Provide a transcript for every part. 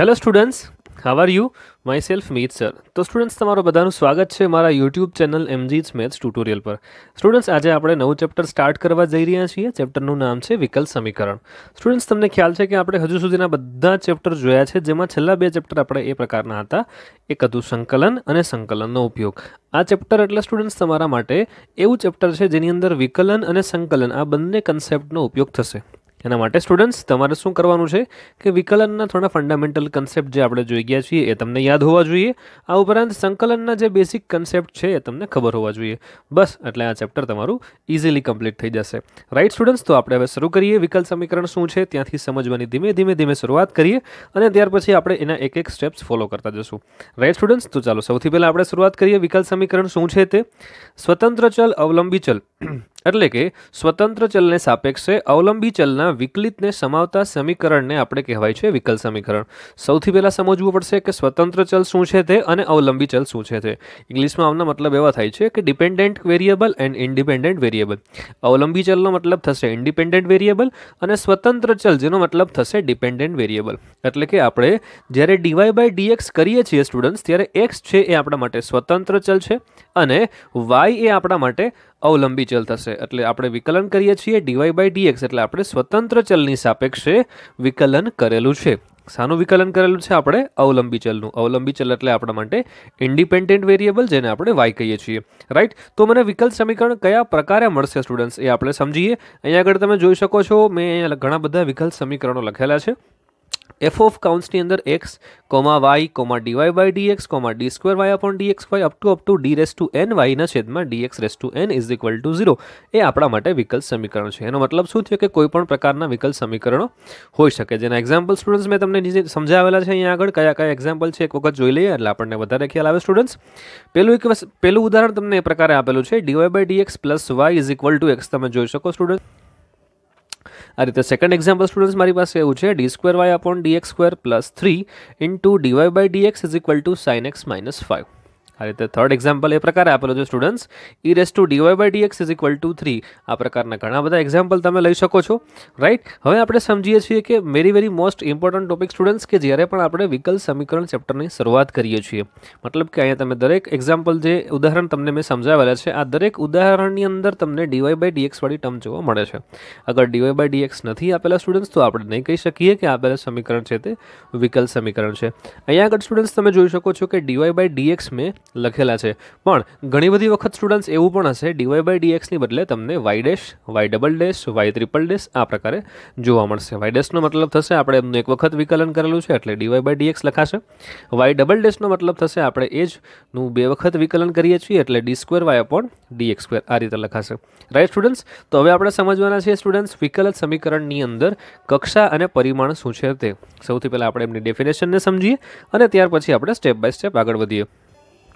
Hello students how are you myself Meet sir तो students તમારો બધાનુ સ્વાગત છે મારા YouTube ચેનલ એમજી સ્મેથ ટ્યુટોરિયલ પર स्टूडेंट्स આજે આપણે નવો ચેપ્ટર સ્ટાર્ટ કરવા જઈ રહ્યા છીએ ચેપ્ટર નું નામ છે વિકલ સમીકરણ स्टूडेंट्स તમને ખ્યાલ છે કે આપણે હજુ સુધીના બધા ચેપ્ટર જોયા છે જેમાં છેલ્લા બે ચેપ્ટર આપણે એ પ્રકારના હતા એકાતુ સંકલન અને સંકલનનો ઉપયોગ આ ચેપ્ટર એટલે स्टूडेंट्स તમારા માટે એવું ચેપ્ટર છે જેની અંદર વિકલન અને સંકલન આ બંને કોન્સેપ્ટનો ઉપયોગ થશે એના માટે સ્ટુડન્ટ્સ તમારે શું કરવાનું છે કે વિકલનના થોડા ફંડામેન્ટલ કન્સેપ્ટ જે આપણે જોઈ ગયા છીએ એ તમને યાદ હોવા જોઈએ આ ઉપરાંત સંકલનના જે બેસિક કન્સેપ્ટ છે એ તમને ખબર હોવા જોઈએ બસ એટલે આ ચેપ્ટર તમારું ઇઝીલી કમ્પ્લીટ થઈ જશે રાઈટ સ્ટુડન્ટ્સ તો આપણે હવે શરૂ કરીએ વિકલ સમીકરણ શું છે ત્યાંથી સમજવાની ધીમે ધીમે ધીમે શરૂઆત કરીએ અને ત્યાર પછી આપણે એના એક એક સ્ટેપ્સ ફોલો કરતા જશું રાઈટ સ્ટુડન્ટ્સ તો ચાલો સૌથી પહેલાં આપણે શરૂઆત કરીએ વિકલ સમીકરણ શું છે તે સ્વતંત્ર ચલ અવલંબી ચલ એટલે કે સ્વતંત્ર ચલને સાપેક્ષે અવલંબી ચલના સમીકરણના વિકલિતને સમાવતા સમીકરણને આપણે કહેવાય છે વિકલ સમીકરણ સૌથી પહેલાં સમજવું પડશે કે સ્વતંત્ર ચલ શું છે તે અને અવલંબી ચલ શું છે તે ઇંગ્લિશમાં આવના મતલબ એવા થાય છે કે dependent variable and independent variable અવલંબી ચલનો મતલબ થશે ઇન્ડિપેન્ડન્ટ વેરિયેબલ અને સ્વતંત્ર ચલ જેનો મતલબ થશે ડિપેન્ડન્ટ વેરિયેબલ એટલે કે આપણે જ્યારે ડીવાય બાય ડીએક્સ કરીએ છીએ સ્ટુડન્ટ્સ ત્યારે એક્સ છે એ આપણા માટે સ્વતંત્ર ચલ છે અને y એ આપણા માટે અવલંબી ચલ થશે એટલે આપણે વિકલન કરીએ છીએ dy/dx એટલે આપણે સ્વતંત્ર ચલની સાપેક્ષે વિકલન કરેલું છે સાનું વિકલન કરેલું છે આપણે અવલંબી ચલનું અવલંબી ચલ એટલે આપણા માટે ઇન્ડિપેન્ડન્ટ વેરીએબલ જેને આપણે y કહીએ છીએ રાઈટ તો મને વિકલ સમીકરણ કયા પ્રકારા મળશે સ્ટુડન્ટ્સ એ આપણે સમજીએ અહીંયા આગળ તમે જોઈ શકો છો મેં ઘણા બધા વિકલ સમીકરણો લખેલા છે f of counts ની અંદર x, y, dy / dx, d2y / dx2 up to up to d^n y / dx^n = 0 એ આપડા માટે વિકલ સમીકરણ છે એનો મતલબ શું થયો કે કોઈ પણ પ્રકારના વિકલ સમીકરણો હોઈ શકે જેના एग्जांपલ્સ સ્ટુડન્ટ્સ મે તમને સમજાવેલા છે અહીં આગળ કયા કયા एग्जांपલ છે એક વખત જોઈ લે એટલે આપણે બધાને ખ્યાલ આવે સ્ટુડન્ટ્સ પહેલું એક પહેલું ઉદાહરણ તમને આ प्रकारे આપેલું છે dy / dx + y = x તમે જોઈ શકો સ્ટુડન્ટ્સ આ રીતે સેકન્ડ એક્ઝામ્પલ સ્ટુડન્ટ્સ મારી પાસે એવું છે D square Y upon D X square plus three into D Y by D X is equal to sine X minus five આ રીતે થર્ડ એક્ઝામ્પલ એ પ્રકાર છે આપેલા જો સ્ટુડન્ટ્સ e^dy/dx = 3 આ પ્રકારના ઘણા બધા એક્ઝામ્પલ તમે લઈ શકો છો રાઈટ હવે આપણે સમજીએ છીએ કે મેરી very most important topic students કે જ્યારે પણ આપણે વિકલ સમીકરણ ચેપ્ટરની શરૂઆત કરીએ છીએ મતલબ કે અહીંયા તમને દરેક એક્ઝામ્પલ જે ઉદાહરણ તમને મે સમજાવવાલા છે આ દરેક ઉદાહરણની અંદર તમને dy/dx વાળી ટર્મ જોવો મળે છે જો dy/dx નથી આપેલા સ્ટુડન્ટ્સ તો આપણે નહી કહી સકીએ કે આ આપેલ સમીકરણ છે તે વિકલ સમીકરણ છે અહીંયા અગર સ્ટુડન્ટ્સ તમે જોઈ શકો છો કે dy/dx મે લખેલા છે પણ ઘણી બધી વખત સ્ટુડન્ટ્સ એવું પણ હશે dy/dx ની બદલે તમે y' y'' y''' આ प्रकारे જોવા મળશે y' નો મતલબ થશે આપણે એક વખત વિકલન કરેલું છે એટલે dy/dx લખાશે y'' નો મતલબ થશે આપણે એ જ નું બે વખત વિકલન કરીએ છીએ એટલે d^2y/dx^2 આ રીતે લખાશે રાઈ સ્ટુડન્ટ્સ તો હવે આપણે સમજવાના છે સ્ટુડન્ટ્સ વિકલન સમીકરણની અંદર કક્ષા અને परिमाण સૂચર્તે સૌથી પહેલા આપણે એની ડેફિનેશનને સમજીએ અને ત્યાર પછી આપણે સ્ટેપ બાય સ્ટેપ આગળ વધીએ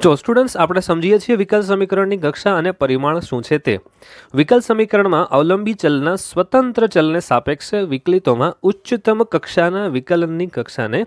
જો સ્ટુડન્ટ્સ આપણે સમજીએ છીએ વિકલ સમીકરણની કક્ષા અને પરિમાણ શું છે તે વિકલ સમીકરણમાં અવલંબી ચલના સ્વતંત્ર ચલને સાપેક્ષ વિકલીતોમાં ઉચ્ચતમ કક્ષાના વિકલનની કક્ષાને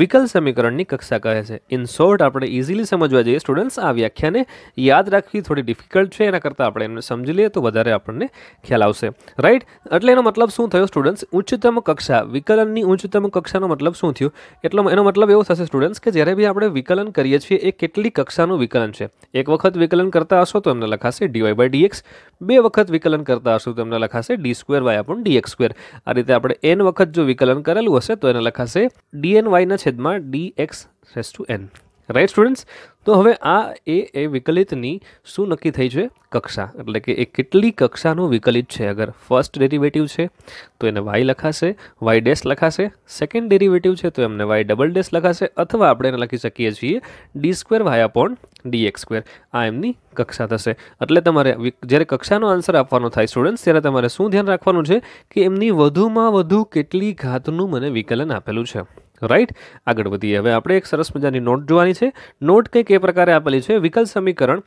વિકલ સમીકરણની કક્ષા કહે છે ઇનશોર્ટ આપણે ઈઝીલી સમજીવા જોઈએ સ્ટુડન્ટ્સ આ વ્યાખ્યાને યાદ રાખવી થોડી ડિફિકલ્ટ છે નકરતા આપણે એને સમજી લઈએ તો વધારે આપણને ખ્યાલ આવશે રાઈટ એટલે એનો મતલબ શું થયો સ્ટુડન્ટ્સ ઉચ્ચતમ કક્ષા વિકલનની ઉચ્ચતમ કક્ષાનો મતલબ શું થયો એટલે એનો મતલબ એવો થશે સ્ટુડન્ટ્સ કે જ્યારે ભી આપણે વિકલન કરીએ છીએ એક કેટલી कक्षा નું વિકલન છે એક વખત વિકલન કરતા આવો તો તમને લખાશે dy/dx બે વખત વિકલન કરતા આવો તો તમને લખાશે d2y/dx2 આ રીતે આપણે n વખત જો વિકલન કરેલું હશે તો એને લખાશે d^n y/dx^n રાઈટ સ્ટુડન્ટ્સ તો હવે આ એ એ વિકલિતની શું નક્કી થઈ જોયે કક્ષા એટલે કે એ કેટલી કક્ષાનો વિકલિત છે અગર ફર્સ્ટ ડેરીવેટિવ છે તો એને y લખાશે y' લખાશે સેકન્ડ ડેરીવેટિવ છે તો એમને y'' લખાશે અથવા આપણે એને લખી સકીએ છીએ d^2y / dx^2 એમની કક્ષા થશે એટલે તમારે જ્યારે કક્ષાનો આન્સર આપવાનો થાય સ્ટુડન્ટ્સ ત્યારે તમારે શું ધ્યાન રાખવાનું છે કે એમની વધુમાં વધુ કેટલી घातનું મને વિકલન આપેલું છે રાઈટ આગળ વધીએ હવે આપણે એક સરસ મજાની નોટ જોવાની છે નોટ કંઈક એ પ્રકારે આપેલી છે વિકલ્પ સમીકરણ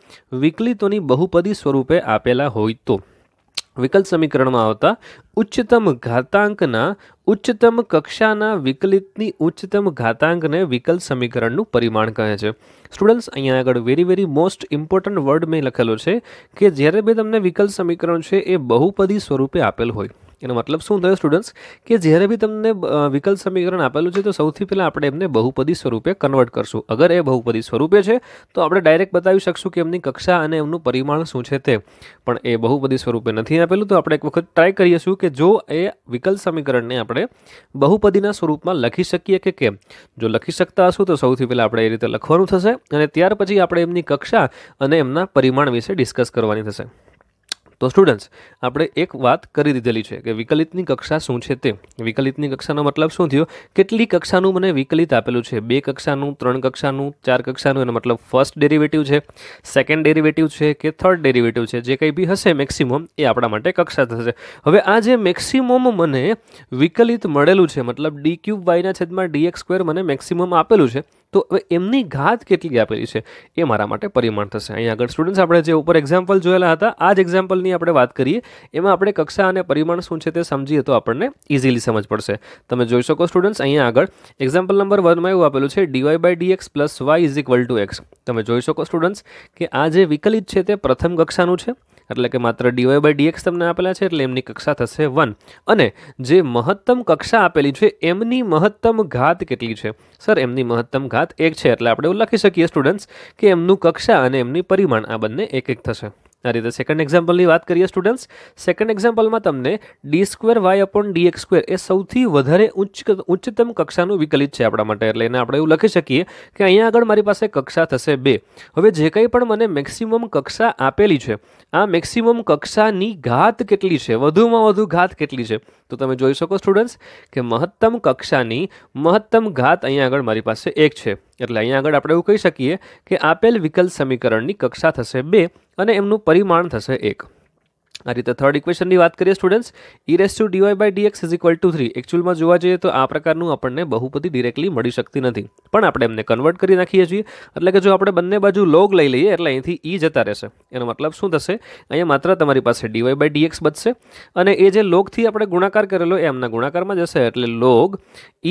વિકલિતોની બહુપદી સ્વરૂપે આપેલા હોય તો વિકલ્પ સમીકરણમાં આવતા ઉચ્ચતમ ઘાતાંકના ઉચ્ચતમ કક્ષાના વિકલિતની ઉચ્ચતમ ઘાતાંકને વિકલ્પ સમીકરણનું પરિમાણ કહે છે સ્ટુડન્ટ્સ અહીંયા આગળ very very most important word મેં લખેલો છે કે જ્યારે બે તમને વિકલ્પ સમીકરણ છે એ બહુપદી સ્વરૂપે આપેલ હોય એનો મતલબ શું થાય સ્ટુડન્ટ્સ કે જેરે ભી તમને વિકલ સમીકરણ આપેલું છે તો સૌથી પહેલા આપણે એને બહુપદી સ્વરૂપે કન્વર્ટ કરશું અગર એ બહુપદી સ્વરૂપે છે તો આપણે ડાયરેક્ટ બતાવી શકશું કે એમની કક્ષા અને એમનું પરિમાણ શું છે તે પણ એ બહુપદી સ્વરૂપે નથી આપેલું તો આપણે એક વખત ટ્રાય કરીશું કે જો એ વિકલ સમીકરણને આપણે બહુપદીના સ્વરૂપમાં લખી શકીએ કે કે જો લખી શકતા આશું તો સૌથી પહેલા આપણે એ રીતે લખવાનું થશે અને ત્યાર પછી આપણે એમની કક્ષા અને એમનું પરિમાણ વિશે ડિસ્કસ કરવાની થશે તો સ્ટુડન્ટ્સ આપણે એક વાત કરી દેજેલી છે કે વિકલિતની કક્ષા શું છે તે વિકલિતની કક્ષાનો મતલબ શું થયો કેટલી કક્ષાનું મને વિકલિત આપેલું છે બે કક્ષાનું ત્રણ કક્ષાનું ચાર કક્ષાનું એનો મતલબ ફર્સ્ટ ડેરીવેટિવ છે સેકન્ડ ડેરીવેટિવ છે કે થર્ડ ડેરીવેટિવ છે જે કંઈ ભી હશે મેક્સિમમ એ આપણા માટે કક્ષા થશે હવે આ જે મેક્સિમમ મને વિકલિત મળેલું છે મતલબ d^3y/dx^2 મને મેક્સિમમ આપેલું છે તો એ એમ ની घात કેટલી જાપેલી છે એ મારા માટે પરિમાણ થશે અહીં આગળ સ્ટુડન્ટ્સ આપણે જે ઉપર એક્ઝામ્પલ જોયેલા હતા આજ એક્ઝામ્પલની આપણે વાત કરીએ એમાં આપણે કક્ષા અને પરિમાણ શું છે તે સમજીએ તો આપણે ઈઝીલી સમજી પડશે તમે જોઈ શકો છો સ્ટુડન્ટ્સ અહીં આગળ એક્ઝામ્પલ નંબર 1 માં એવું આપેલું છે dy/dx + y = x તમે જોઈ શકો છો સ્ટુડન્ટ્સ કે આ જે વિકલિત છે તે પ્રથમ કક્ષાનું છે એટલે કે માત્ર ડીવાય બાય ડીએક્સ તમને આપેલા છે એટલે એમની કક્ષા થશે વન અને જે મહત્તમ કક્ષા આપેલી છે એમની મહત્તમ ઘાત કેટલી છે સર એમની મહત્તમ ઘાત એક છે એટલે આપણે એવું લખી શકીએ સ્ટુડન્ટ્સ કે એમનું કક્ષા અને એમની પરિમાણ આ બંને એક એક થશે આ રીતે સેકન્ડ એક્ઝામ્પલની વાત કરીએ સ્ટુડન્ટ્સ સેકન્ડ એક્ઝામ્પલમાં તમને D square Y upon D X square એ સૌથી વધારે ઉચ્ચ ઉચ્ચતમ કક્ષાનું વિકલિત છે આપણા માટે એટલે એને આપણે એવું લખી શકીએ કે અહીંયા આગળ મારી પાસે કક્ષા થશે બે હવે જે કંઈ પણ મને મેક્સિમમ કક્ષા આપેલી છે આ મેક્સિમમ કક્ષાની ઘાત કેટલી છે વધુમાં વધુ ઘાત કેટલી છે તો તમે જોઈ શકો સ્ટુડન્ટ્સ કે મહત્તમ કક્ષાની મહત્તમ ઘાત અહીંયા આગળ મારી પાસે એક છે એટલે અહીંયા આગળ આપણે એવું કહી શકીએ કે આપેલ વિકલ્પ સમીકરણની કક્ષા થશે બે અને એમનું પરિમાણ થશે એક આ રીતે થર્ડ ઇક્વેશનની વાત કરીએ students E raise to D Y by D X is equal to three એકચ્યુઅલમાં જોવા જઈએ તો આ પ્રકારનું આપણને બહુપદી ડિરેક્ટલી મળી શકતી નથી પણ આપણે એમને કન્વર્ટ કરી નાખીએ છીએ એટલે કે જો આપણે બંને બાજુ લોગ લઈ લઈએ એટલે અહીંથી ઈ e જતા રહેશે એનો મતલબ શું થશે અહીંયા માત્ર તમારી પાસે ડીવાય બાય ડી એક્સ બચશે અને એ જે લોગથી આપણે ગુણાકાર કરેલો એ એમના ગુણાકારમાં જશે એટલે log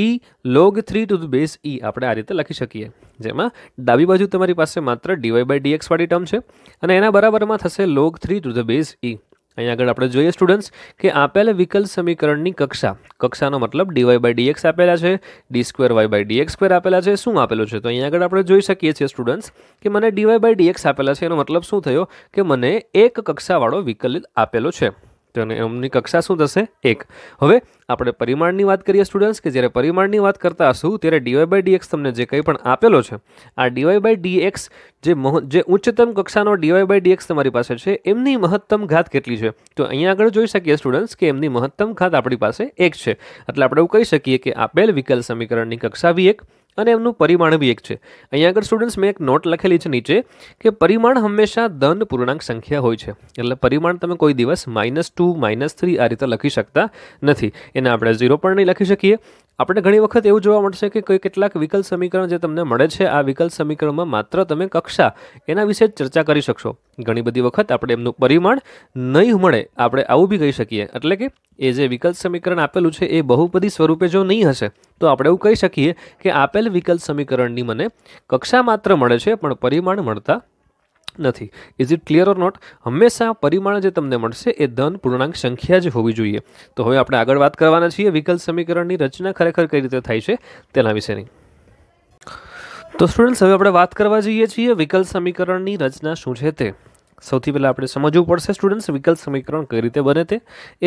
E log three to the base E આપણે આ રીતે લખી શકીએ જેમાં ડાબી બાજુ તમારી પાસે માત્ર ડીવાય બાય ડી ડીએક્સવાળી ટર્મ છે અને એના બરાબરમાં થશે log three to the base E અહીંયા આગળ આપણે જોઈએ સ્ટુડન્ટ્સ કે આપેલ વિકલ સમીકરણની કક્ષા કક્ષાનો મતલબ ડીવાય બાય ડીએક્સ આપેલા છે D square Y by D X square આપેલા છે શું આપેલું છે તો અહીંયા આગળ આપણે જોઈ શકીએ છીએ સ્ટુડન્ટ્સ કે મને ડીવાય બાય ડીએક્સ આપેલા છે એનો મતલબ શું થયો કે મને એક કક્ષાવાળો વિકલ આપેલો છે તો એમની કક્ષા શું થશે એક હવે આપણે પરિમાણની વાત કરીએ સ્ટુડન્ટ્સ કે જ્યારે પરિમાણની વાત કરતા હશું ત્યારે ડીવાય બાય ડીએક્સ તમને જે કંઈ પણ આપેલો છે આ ડીવાય બાય ડીએક્સ જે મહ જે ઉચ્ચતમ કક્ષાનો ડીવાય બાય ડીએક્સ તમારી પાસે છે એમની મહત્તમ ઘાત કેટલી છે તો અહીંયા આગળ જોઈ શકીએ સ્ટુડન્ટ્સ કે એમની મહત્તમ ઘાત આપણી પાસે એક છે એટલે આપણે એવું કહી શકીએ કે આપેલ વિકલ સમીકરણની કક્ષા વી એક અને એમનું પરિમાણ વિએક છે અહીંયા અગર સ્ટુડન્ટ્સ મેક નોટ લખેલી છે નીચે કે પરિમાણ હંમેશા ધન પૂર્ણાંક સંખ્યા હોય છે એટલે પરિમાણ તમે કોઈ દિવસ -2 -3 આ રીતે લખી શકતા નથી એના આપણે 0 પણ નહી લખી શકીએ આપણે ઘણી વખત એવું જોવા મળશે કે કોઈ કેટલાક વિકલ સમીકરણ જે તમને મળે છે આ વિકલ સમીકરણમાં માત્ર તમે કક્ષા એના વિશે ચર્ચા કરી શકશો ઘણી બધી વખત આપણે એનું પરિમાણ નહી મળે આપણે આવું ભી કહી શકીએ એટલે કે એ જે વિકલ સમીકરણ આપેલું છે એ બહુપદી સ્વરૂપે જો નહી હશે તો આપણે એવું કહી શકીએ કે આપેલ વિકલ સમીકરણની મને કક્ષા માત્ર મળે છે પણ પરિમાણ મળતા નથી is it clear or not હંમેશા પરિમાણ જે તમને મનસે એ ધન પૂર્ણાંક સંખ્યા જ હોવી જોઈએ તો હવે આપણે આગળ વાત કરવાનો છે વિકલ સમીકરણની રચના ખરેખર કઈ રીતે થાય છે તેલા વિશેની તો સ્ટુડન્ટ્સ હવે આપણે વાત કરવા જોઈએ છીએ વિકલ સમીકરણની રચના શું છે તે સૌથી પહેલા આપણે સમજીવું પડશે સ્ટુડન્ટ્સ વિકલ સમીકરણ કઈ રીતે બને છે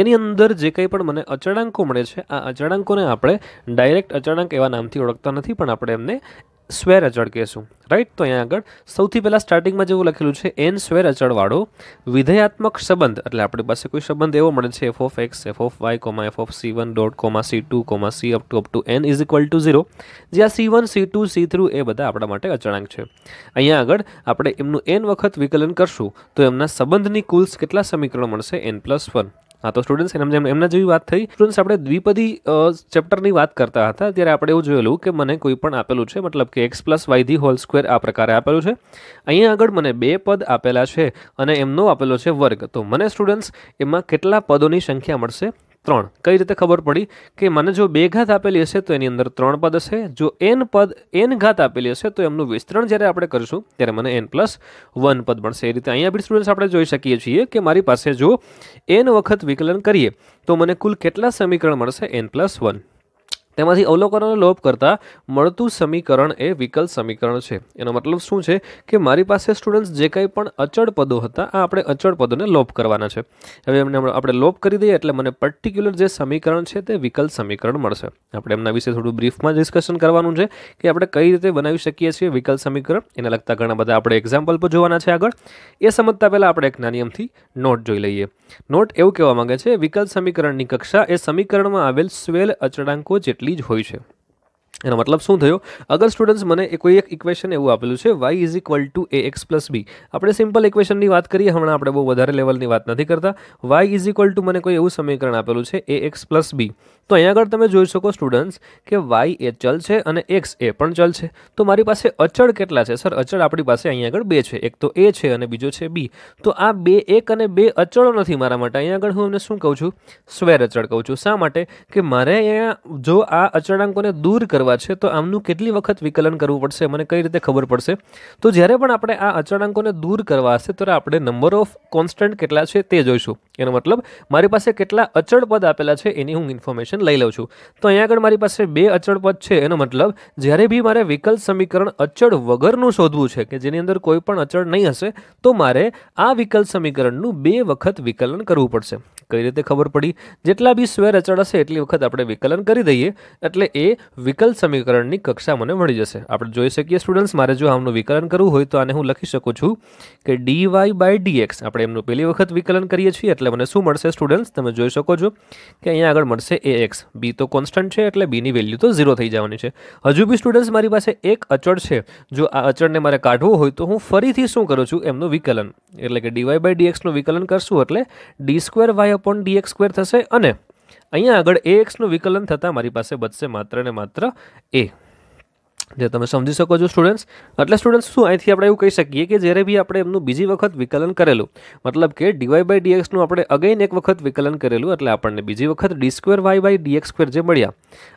એની અંદર જે કંઈ પણ મને અચળાંકો મળે છે આ અચળાંકોને આપણે ડાયરેક્ટ અચળાંક એવા નામથી ઓળખતા નથી પણ આપણે અમને n^2 અચળ કેસુ રાઈટ તો અહીં આગળ સૌથી પહેલા સ્ટાર્ટિંગમાં જે લખેલું છે n^2 અચળ વાળો વિધયાત્મક સંબંધ એટલે આપડે પાસે કોઈ સંબંધ એવો મળે છે f(x), f(y), f(c1., c2, c upto n = 0 જ્યાં c1, c2, c3 એ બધા આપણા માટે અચળાંક છે અહીંયા આગળ આપણે એમનું n વખત વિકલન કરશું તો એમના સંબંધની કૂલ્સ કેટલા સમીકરણ મળશે n+1 હા તો સ્ટુડન્ટ્સ એમ જેમ એમના જેવી વાત થઈ સ્ટુડન્ટ્સ આપણે દ્વિપદી ચેપ્ટરની વાત કરતા હતા ત્યારે આપણે એવું જોયેલું કે મને કોઈ પણ આપેલું છે મતલબ કે X plus Y the whole square આ પ્રકારે આપેલું છે અહીંયા આગળ મને બે પદ આપેલા છે અને એમનો આપેલો છે વર્ગ તો મને સ્ટુડન્ટ્સ એમાં કેટલા પદોની સંખ્યા મળશે ત્રણ કઈ રીતે ખબર પડી કે મને જો બે ઘાત આપેલી હશે તો એની અંદર ત્રણ પદ હશે જો એન પદ એન ઘાત આપેલી હશે તો એમનું વિસ્તરણ જ્યારે આપણે કરીશું ત્યારે મને એન પ્લસ વન પદ મળશે એ રીતે અહીંયા બી સ્ટુડન્ટ્સ આપણે જોઈ શકીએ છીએ કે મારી પાસે જો એન વખત વિકલન કરીએ તો મને કુલ કેટલા સમીકરણ મળશે એન પ્લસ વન તેમાંથી અવલોકનોનો લોપ કરતાં મળતું સમીકરણ એ વિકલ સમીકરણ છે એનો મતલબ શું છે કે મારી પાસે સ્ટુડન્ટ્સ જે કંઈ પણ અચળ પદો હતા આ આપણે અચળ પદોને લોપ કરવાના છે હવે એમને આપણે લોપ કરી દઈએ એટલે મને પર્ટિક્યુલર જે સમીકરણ છે તે વિકલ સમીકરણ મળશે આપણે એમના વિશે થોડું બ્રીફમાં ડિસ્કશન કરવાનું છે કે આપણે કઈ રીતે બનાવી શકીએ છીએ વિકલ સમીકરણ એને લગતા ઘણા બધા આપણે એક્ઝામ્પલ પર જોવાના છે આગળ એ સમજતા પહેલાં આપણે એક નાની એમથી નોટ જોઈ લઈએ નોટ એવું કહેવા માંગે છે વિકલ સમીકરણની કક્ષા એ સમીકરણમાં આવેલ સ્વેલ અચળાંકો જેટલી એટલી જ હોય છે એનો મતલબ શું થયો આગળ સ્ટુડન્ટ્સ મને કોઈ એક ઇક્વેશન એવું આપેલું છે y = ax + b આપણે સિમ્પલ ઇક્વેશનની વાત કરીએ હમણા આપણે બહુ વધારે લેવલની વાત નથી કરતા y = મને કોઈ એવું સમીકરણ આપેલું છે ax + b તો અહીં આગળ તમે જોઈ શકો સ્ટુડન્ટ્સ કે y એ ચલ છે અને x એ પણ ચલ છે તો મારી પાસે અચળ કેટલા છે સર અચળ આપણી પાસે અહીં આગળ બે છે એક તો a છે અને બીજો છે b તો આ બે એક અને બે અચળો નથી મારા માટે અહીં આગળ હું એને શું કહું છું સ્વય અચળ કહું છું શા માટે કે મારે અહીં જો આ અચળાંકોને દૂર કરવા મેળવવા છે તો આમનું કેટલી વખત વિકલન કરવું પડશે મને કઈ રીતે ખબર પડશે તો જ્યારે પણ આપણે આ અચળાંકોને દૂર કરવા હશે ત્યારે આપણે નંબર ઓફ કોન્સ્ટન્ટ કેટલા છે તે જોઈશું એનો મતલબ મારી પાસે કેટલા અચળ પદ આપેલા છે એની હું ઇન્ફોર્મેશન લઈ લઉં છું તો અહીંયા આગળ મારી પાસે બે અચળ પદ છે એનો મતલબ જ્યારે બી મારે વિકલ સમીકરણ અચળ વગરનું શોધવું છે કે જેની અંદર કોઈ પણ અચળ નહીં હશે તો મારે આ વિકલ સમીકરણનું બે વખત વિકલન કરવું પડશે કઈ રીતે ખબર પડી જેટલા બી સ્વેર અચળ હશે એટલી વખત આપણે વિકલન કરી દઈએ એટલે એ વિકલ સમીકરણની કક્ષા મને વધી જશે આપણે જોઈ શકીએ સ્ટુડન્ટ્સ મારે જો આમનો વિકલન કરવું હોય તો આને હું લખી શકું છું કે dy/dx આપણે એમનો પહેલી વખત વિકલન કરીએ છીએ એટલે મને શું મળશે સ્ટુડન્ટ્સ તમે જોઈ શકો છો કે અહીંયા આગળ મળશે ax b તો કોન્સ્ટન્ટ છે એટલે b ની વેલ્યુ તો 0 થઈ જવાની છે હજુ બી સ્ટુડન્ટ્સ મારી પાસે એક અચળ છે જો આ અચળને મારે કાઢવું હોય તો હું ફરીથી શું करू છું એમનો વિકલન એટલે કે dy/dx નો વિકલન કરશું એટલે d^2y upon dx x square થશે અને અહીંયા આગળ એ એક્સનું વિકલન થતાં મારી પાસે બચશે માત્ર ને માત્ર એ જે તમે સમજી શકો છો સ્ટુડન્ટ્સ એટલે સ્ટુડન્ટ્સ શું આથી આપણે એવું કહી સકીએ કે જરે ભી આપણે એનું બીજી વખત વિકલન કરેલું મતલબ કે dy/dx નું આપણે અગેન એક વખત વિકલન કરેલું એટલે આપણે બીજી વખત d^2y/dx^2 જે મળ્યા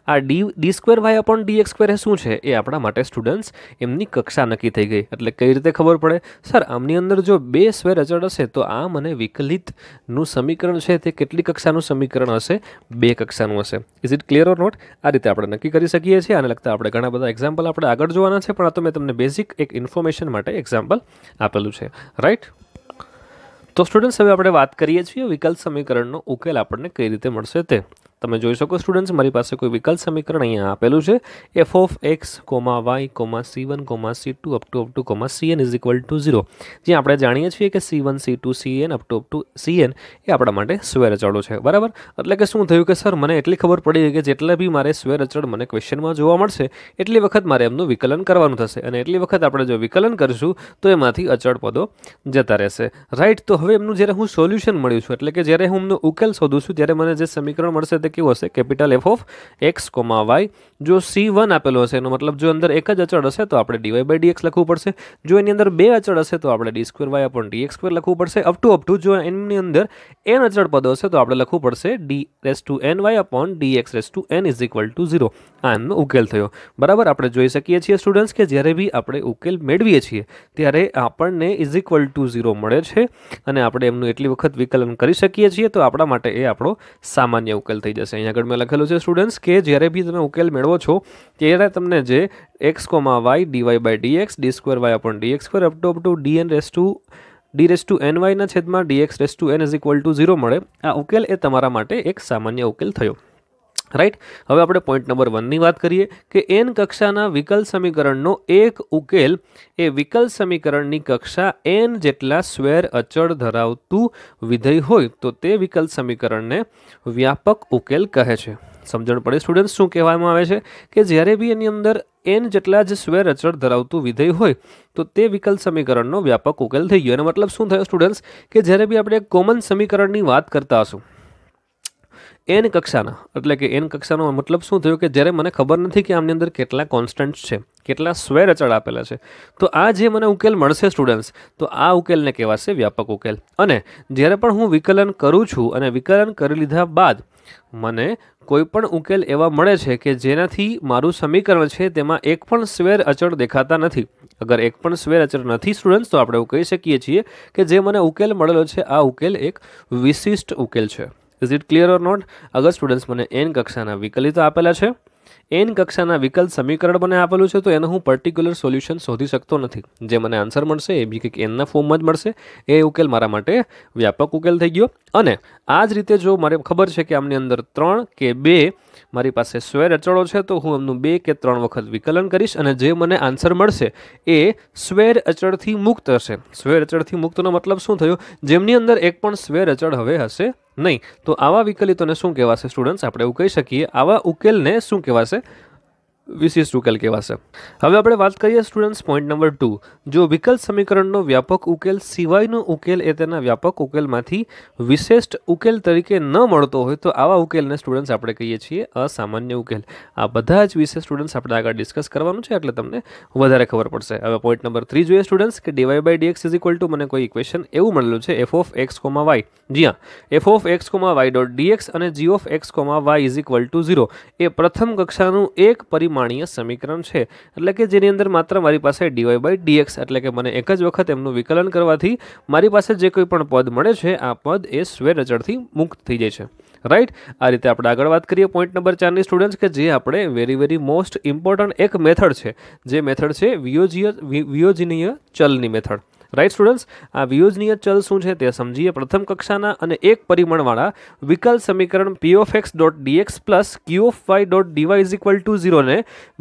આ d^2y/dx^2 શું છે એ આપણા માટે સ્ટુડન્ટ્સ એમની કક્ષા નક્કી થઈ ગઈ એટલે કઈ રીતે ખબર પડે સર આમની અંદર જો બે સ્વર અજર હશે તો આ મને વિકલિત નું સમીકરણ છે તે કેટલી કક્ષાનું સમીકરણ હશે બે કક્ષાનું હશે is it clear or not આ રીતે આપણે નક્કી કરી સકીએ છીએ અને લક્તા આપણે ઘણા બધા એક્ઝામ્પલ એક્ઝામ્પલ આપણે આગળ જોવાના છે પણ આ તો મેં તમને બેઝિક એક ઇન્ફોર્મેશન માટે એક્ઝામ્પલ આપેલું છે રાઈટ તો સ્ટુડન્ટ્સ હવે આપણે વાત કરીએ છીએ વિકલ્પ સમીકરણનો ઉકેલ આપણને કઈ રીતે મળશે તે તમે જોઈ શકો સ્ટુડન્ટ્સ મારી પાસે કોઈ વિકલ સમીકરણ અહીંયા આપેલું છે fx, y, c1, c2 up to up to, cn = 0 જ્યાં આપણે જાણીએ છીએ કે c1, c2, cn up to cn એ આપણા માટે સ્વયંરચળ છે બરાબર એટલે કે શું થયું કે સર મને એટલી ખબર પડી ગઈ કે જેટલા ભી મારે સ્વયંરચળ મને ક્વેશ્ચન માં જોવા મળશે એટલી વખત મારે એમનું વિકલન કરવાનું થશે અને એટલી વખત આપણે જો વિકલન કરશું તો એમાંથી અચળ પદો જતા રહેશે રાઈટ તો હવે એમનું જ્યારે હું સોલ્યુશન મળ્યું છે એટલે કે જ્યારે હું એમનું ઉકેલ સોધું છું ત્યારે મને જે સમીકરણ મળશે કેવો હશે capital f of x comma y જો c1 આપેલો હોય છે તેનો મતલબ જો અંદર એક જ અચળ હશે તો આપણે dy બાય dx લખવું પડશે જો એની અંદર બે અચળ હશે તો આપણે d square y / dx square લખવું પડશે અપ ટુ અપ ટુ જો એની અંદર n અચળ પદ હશે તો આપણે લખવું પડશે d raise to n y / dx raise to n = 0 આનું ઉકેલ થયો બરાબર આપણે જોઈ સકીએ છીએ સ્ટુડન્ટ્સ કે જરે ભી આપણે ઉકેલ મેળવી છે ત્યારે આપણને = 0 મળેલ છે અને આપણે એમનું એટલી વખત વિકલન કરી સકીએ છીએ તો આપણા માટે એ આપણો સામાન્ય ઉકેલ છે જેસે અહીં આગળ મે લખેલું છે સ્ટુડન્ટ્સ કે જયરે ભી તમે ઉકેલ મેળવો છો કે જ્યારે તમને જે x, y dy/dx d^2y/dx^2 up to to dn^2 d^2y/dx^2 n = 0 મળે આ ઉકેલ એ તમારા માટે એક સામાન્ય ઉકેલ થયો રાઈટ હવે આપણે પોઈન્ટ નંબર વનની વાત કરીએ કે એન કક્ષાના વિકલ સમીકરણનો એક ઉકેલ એ વિકલ સમીકરણની કક્ષા એન જેટલા સ્વેર અચળ ધરાવતું વિધેય હોય તો તે વિકલ સમીકરણને વ્યાપક ઉકેલ કહે છે સમજણ પડે સ્ટુડન્ટ શું કહેવામાં આવે છે કે જ્યારે બી એની અંદર એન જેટલા જ સ્વેર અચળ ધરાવતું વિધેય હોય તો તે વિકલ સમીકરણનો વ્યાપક ઉકેલ થઈ ગયો એનો મતલબ શું થયો સ્ટુડન્ટ્સ કે જ્યારે બી આપણે કોમન સમીકરણની વાત કરતા હશું એન કક્ષાના એટલે કે એન કક્ષાનો મતલબ શું થયો કે જ્યારે મને ખબર નથી કે આમની અંદર કેટલા કોન્સ્ટન્ટ છે કેટલા સ્વેર અચળ આપેલા છે તો આ જે મને ઉકેલ મળશે સ્ટુડન્ટ્સ તો આ ઉકેલને કહેવાશે વ્યાપક ઉકેલ અને જ્યારે પણ હું વિકલન કરું છું અને વિકલન કરી લીધા બાદ મને કોઈપણ ઉકેલ એવા મળે છે કે જેનાથી મારું સમીકરણ છે તેમાં એક પણ સ્વેર અચળ દેખાતા નથી અગર એક પણ સ્વેર અચળ નથી સ્ટુડન્ટ્સ તો આપણે એવું કહી શકીએ છીએ કે જે મને ઉકેલ મળેલો છે આ ઉકેલ એક વિશિષ્ટ ઉકેલ છે is it clear or not અગર સ્ટુડન્ટ્સ મને એન કક્ષાના વિકલિત આપેલા છે એન કક્ષાના વિકલ્પ સમીકરણ મને આપેલું છે તો એનું હું પર્ટિક્યુલર સોલ્યુશન શોધી શકતો નથી જે મને આન્સર મળશે એ બી કંઈક એનના ફોર્મમાં જ મળશે એ ઉકેલ મારા માટે વ્યાપક ઉકેલ થઈ ગયો અને આ જ રીતે જો મારે ખબર છે કે આમની અંદર ત્રણ કે બે મારી પાસે સ્વેર અચળો છે તો હું એમનું બે કે ત્રણ વખત વિકલન કરીશ અને જે મને આન્સર મળશે એ સ્વેર અચળથી મુક્ત હશે સ્વેર અચળથી મુક્તનો મતલબ શું થયો જેમની અંદર એક પણ સ્વેર અચળ હવે હશે નહીં તો આવા વિકલિતોને શું કહેવાશે સ્ટુડન્ટ્સ આપણે એવું કહી શકીએ આવા ઉકેલને શું કહેવાશે વિદ્યાર્થીઓ કલ્કેવાસે હવે આપણે વાત કરીએ સ્ટુડન્ટ્સ પોઈન્ટ નંબર 2 જો વિકલ સમીકરણનો વ્યાપક ઉકેલ સીવાયનો ઉકેલ એટલેના વ્યાપક ઉકેલમાંથી વિશેષ ઉકેલ તરીકે ન મળતો હોય તો આવા ઉકેલને સ્ટુડન્ટ્સ આપણે કહીએ છીએ અસામાન્ય ઉકેલ આ બધા જ વિશે સ્ટુડન્ટ્સ આપણે આગળ ડિસ્કસ કરવાનું છે એટલે તમને વધારે ખબર પડશે હવે પોઈન્ટ નંબર 3 જોયે સ્ટુડન્ટ્સ કે dy/dx = મને કોઈ ઇક્વેશન એવું મળેલું છે f(x,y) જ્યાં f(x,y) dx અને g(x,y) = 0 એ પ્રથમ કક્ષાનું એક પરિ માણિયા સમીકરણ છે એટલે કે જેની અંદર માત્ર મારી પાસે dy/dx એટલે કે મને એક જ વખત એમનું વિકલન કરવાથી મારી પાસે જે કોઈ પણ પદ મળે છે આ પદ એ સ્વરચળથી મુક્ત થઈ જશે રાઈટ આ રીતે આપણે આગળ વાત કરીએ પોઈન્ટ નંબર 4 ની સ્ટુડન્ટ્સ કે જે આપણે વેરી વેરી મોસ્ટ ઈમ્પોર્ટન્ટ એક મેથડ છે જે મેથડ છે વ્યોજીય વ્યોજીનિયર ચલ નિમેથડ રાઈટ સ્ટુડન્ટ્સ આ વિયોજનીય ચલ શું છે તે સમજીએ પ્રથમ કક્ષાના અને એક પરિમાણવાળા વિકલ સમીકરણ P of X dot D X plus Q of Y dot D Y is equal to ઝીરોને